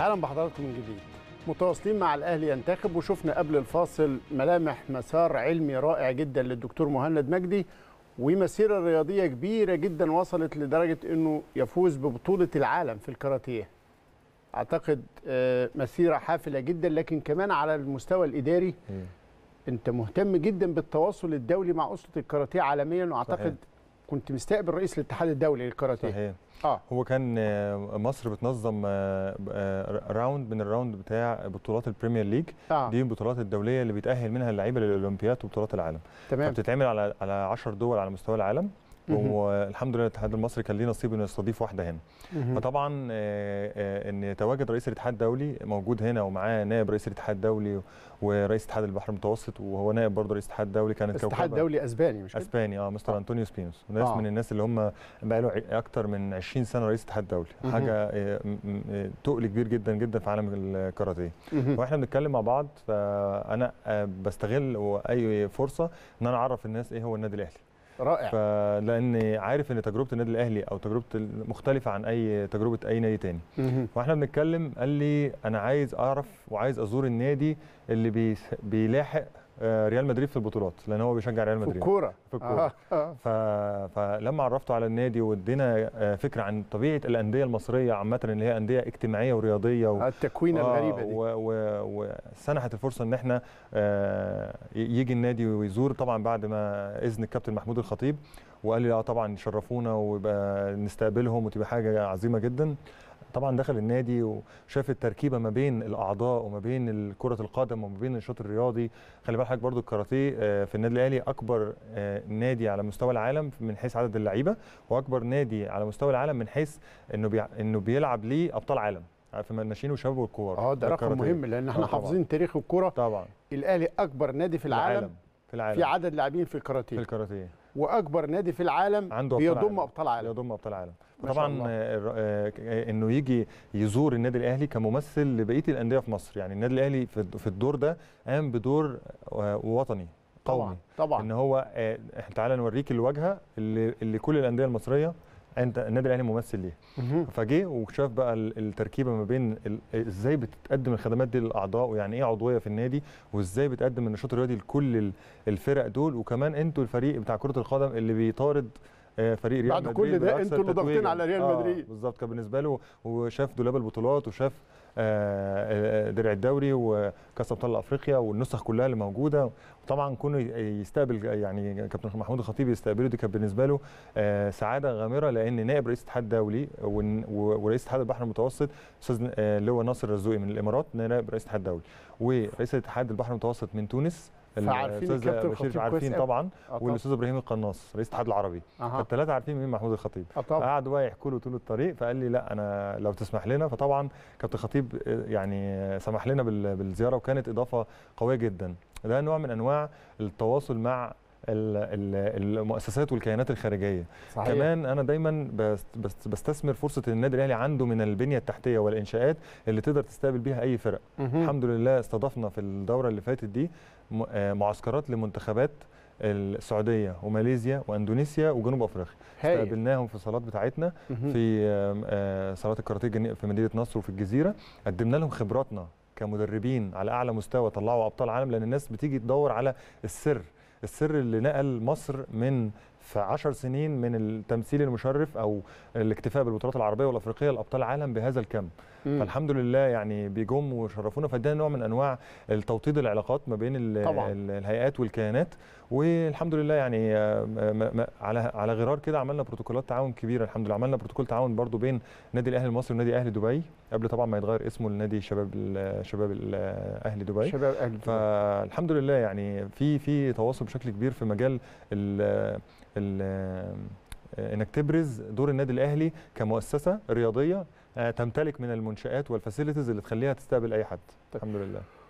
اهلا بحضراتكم من جديد متواصلين مع الاهلي ينتخب وشفنا قبل الفاصل ملامح مسار علمي رائع جدا للدكتور مهند مجدي ومسيره رياضيه كبيره جدا وصلت لدرجه انه يفوز ببطوله العالم في الكاراتيه اعتقد آه، مسيره حافله جدا لكن كمان على المستوى الاداري انت مهتم جدا بالتواصل الدولي مع اسره الكاراتيه عالميا واعتقد صحيح. كنت مستقبل رئيس الاتحاد الدولي للكاراتيه صحيح اه هو كان آه، مصر بتنظم آه، آه، راوند من الراوند بتاع بطولات البريمير ليج آه. دي البطولات الدوليه اللي بيتاهل منها اللعيبه للاولمبياد وبطولات العالم تمام بتتعمل على على 10 دول على مستوى العالم والحمد لله الاتحاد المصري كان ليه نصيب انه يستضيف واحده هنا فطبعا آه، آه، ان تواجد رئيس الاتحاد الدولي موجود هنا ومعاه نائب رئيس الاتحاد الدولي ورئيس اتحاد البحر المتوسط وهو نائب برضه رئيس الاتحاد الدولي كانت الاتحاد الدولي اسباني مش كده؟ اسباني اه مستر آه. انطونيو سبينوس ناس آه. من الناس اللي هم بقى له اكتر من 20 سنه رئيس الاتحاد الدولي حاجه تقل كبير جدا جدا في عالم الكاراتيه واحنا بنتكلم مع بعض فانا بستغل اي فرصه ان انا اعرف الناس ايه هو النادي الاهلي رائع فلان عارف ان تجربه النادي الاهلي او تجربه مختلفه عن اي تجربه اي نادي تاني واحنا بنتكلم قال لي انا عايز اعرف وعايز ازور النادي اللي بيلاحق آه، ريال مدريد في البطولات لان هو بيشجع ريال مدريد في الكوره في آه. الكوره آه. ف... فلما عرفته على النادي وادينا آه، فكره عن طبيعه الانديه المصريه عامه اللي هي انديه اجتماعيه ورياضيه و... التكوين آه الغريبه دي وسنحت و... و... الفرصه ان احنا آه يجي النادي ويزور طبعا بعد ما اذن الكابتن محمود الخطيب وقال لي اه طبعا يشرفونا ويبقى نستقبلهم وتبقى حاجه عظيمه جدا طبعا دخل النادي وشاف التركيبه ما بين الاعضاء وما بين كره القدم وما بين النشاط الرياضي خلي بالك برضو الكاراتيه آه، في النادي الاهلي اكبر آه، نادي على مستوى العالم من حيث عدد اللعيبه واكبر نادي على مستوى العالم من حيث انه بي... انه بيلعب ليه ابطال عالم في الناشئين وشباب الكوره اه ده رقم مهم لان احنا آه، حافظين تاريخ الكوره طبعا الاهلي اكبر نادي في العالم, العالم. في العالم في عدد لاعبين في الكاراتيه في الكاراتيه واكبر نادي في العالم عنده بيضم ابطال عالم بيضم ابطال عالم طبعا آه، آه، انه يجي يزور النادي الاهلي كممثل لبقيه الانديه في مصر يعني النادي الاهلي في الدور ده قام بدور آه، وطني قومي طبعا طبعا ان هو تعالى نوريك الواجهه اللي, اللي كل الانديه المصريه انت النادي الاهلي ممثل ليها فجه وشاف بقى التركيبه ما بين ازاي بتقدم الخدمات دي للاعضاء ويعني ايه عضويه في النادي وازاي بتقدم النشاط الرياضي لكل الفرق دول وكمان انتوا الفريق بتاع كره القدم اللي بيطارد آه، فريق ريال بعد مدريد بعد كل ده انتوا اللي ضاغطين على ريال آه مدريد بالظبط كان بالنسبه له وشاف دولاب البطولات وشاف آه، آه، درع الدوري وكاس ابطال افريقيا والنسخ كلها اللي موجوده وطبعا كونه يستقبل يعني كابتن محمود الخطيب يستقبله دي كانت بالنسبه له سعاده غامره لان نائب رئيس الاتحاد الدولي ورئيس اتحاد البحر المتوسط استاذ اللي هو ناصر الرزوقي من الامارات نائب رئيس الاتحاد الدولي ورئيس الاتحاد البحر المتوسط من تونس فعارفين الاستاذ بشير عارفين آه، طبعا والاستاذ ابراهيم القناص رئيس الاتحاد العربي فالثلاثه عارفين مين محمود الخطيب آه، قعدوا بقى يحكوا له طول الطريق فقال لي لا انا لو تسمح لنا فطبعا كابتن الخطيب آه، يعني سمح لنا بالزياره وكانت اضافه قويه جدا ده نوع من انواع التواصل مع المؤسسات والكيانات الخارجيه صحيح. كمان انا دايما بستثمر فرصه النادي الاهلي عنده من البنيه التحتيه والانشاءات اللي تقدر تستقبل بيها اي فرق مه. الحمد لله استضفنا في الدوره اللي فاتت دي آه، معسكرات لمنتخبات السعوديه وماليزيا واندونيسيا وجنوب افريقيا استقبلناهم في الصالات بتاعتنا في آه، آه، صالات الكاراتيه في مدينه نصر وفي الجزيره قدمنا لهم خبراتنا كمدربين على اعلى مستوى طلعوا ابطال عالم لان الناس بتيجي تدور على السر السر اللي نقل مصر من في 10 سنين من التمثيل المشرف او الاكتفاء بالبطولات العربيه والافريقيه لابطال العالم بهذا الكم مم. فالحمد لله يعني بيجم وشرفونا فده نوع من انواع التوطيد العلاقات ما بين طبعا. الهيئات والكيانات والحمد لله يعني آه، على على غرار كده عملنا بروتوكولات تعاون كبيره الحمد لله عملنا بروتوكول تعاون برضو بين نادي الاهلي المصري ونادي اهلي دبي قبل طبعا ما يتغير اسمه لنادي شباب شباب الاهلي دبي شباب اهلي دبي فالحمد لله يعني في في تواصل بشكل كبير في مجال ال ال انك تبرز دور النادي الاهلي كمؤسسه رياضيه آه، تمتلك من المنشات والفاسيلتيز اللي تخليها تستقبل اي حد الحمد لله